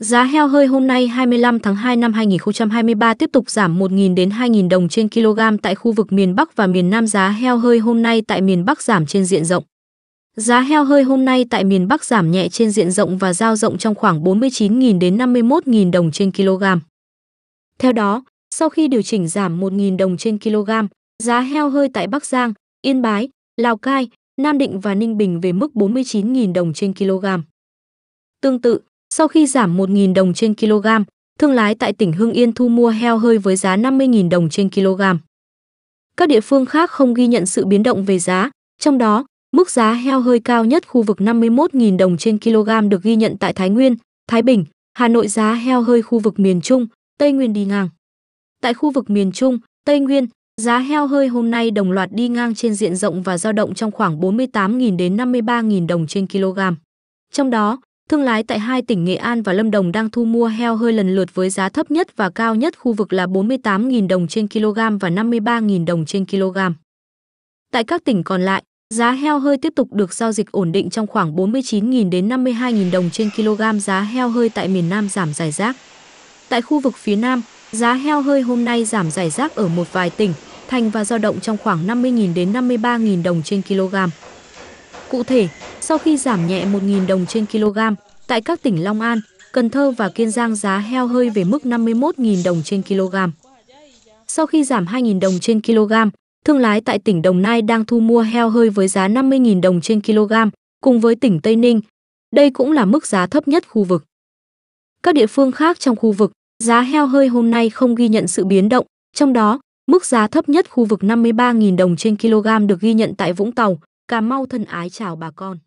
Giá heo hơi hôm nay 25 tháng 2 năm 2023 tiếp tục giảm 1.000 đến 2.000 đồng trên kg tại khu vực miền Bắc và miền Nam. Giá heo hơi hôm nay tại miền Bắc giảm trên diện rộng. Giá heo hơi hôm nay tại miền Bắc giảm nhẹ trên diện rộng và giao rộng trong khoảng 49.000 đến 51.000 đồng trên kg. Theo đó, sau khi điều chỉnh giảm 1.000 đồng trên kg, giá heo hơi tại Bắc Giang, Yên Bái, Lào Cai, Nam Định và Ninh Bình về mức 49.000 đồng trên kg. Tương tự, sau khi giảm 1.000 đồng trên kg, thương lái tại tỉnh Hưng Yên thu mua heo hơi với giá 50.000 đồng trên kg. Các địa phương khác không ghi nhận sự biến động về giá, trong đó, mức giá heo hơi cao nhất khu vực 51.000 đồng trên kg được ghi nhận tại Thái Nguyên, Thái Bình, Hà Nội giá heo hơi khu vực miền Trung, Tây Nguyên đi ngang. Tại khu vực miền Trung, Tây Nguyên, giá heo hơi hôm nay đồng loạt đi ngang trên diện rộng và dao động trong khoảng 48.000 đến 53.000 đồng trên kg. Trong đó, Thương lái tại hai tỉnh Nghệ An và Lâm Đồng đang thu mua heo hơi lần lượt với giá thấp nhất và cao nhất khu vực là 48.000 đồng trên kg và 53.000 đồng trên kg. Tại các tỉnh còn lại, giá heo hơi tiếp tục được giao dịch ổn định trong khoảng 49.000 đến 52.000 đồng trên kg giá heo hơi tại miền Nam giảm rải rác. Tại khu vực phía Nam, giá heo hơi hôm nay giảm rải rác ở một vài tỉnh, thành và dao động trong khoảng 50.000 đến 53.000 đồng trên kg. Cụ thể, sau khi giảm nhẹ 1.000 đồng trên kg. Tại các tỉnh Long An, Cần Thơ và Kiên Giang giá heo hơi về mức 51.000 đồng trên kg. Sau khi giảm 2.000 đồng trên kg, thương lái tại tỉnh Đồng Nai đang thu mua heo hơi với giá 50.000 đồng trên kg, cùng với tỉnh Tây Ninh. Đây cũng là mức giá thấp nhất khu vực. Các địa phương khác trong khu vực, giá heo hơi hôm nay không ghi nhận sự biến động, trong đó, mức giá thấp nhất khu vực 53.000 đồng trên kg được ghi nhận tại Vũng Tàu. Cà Mau thân ái chào bà con.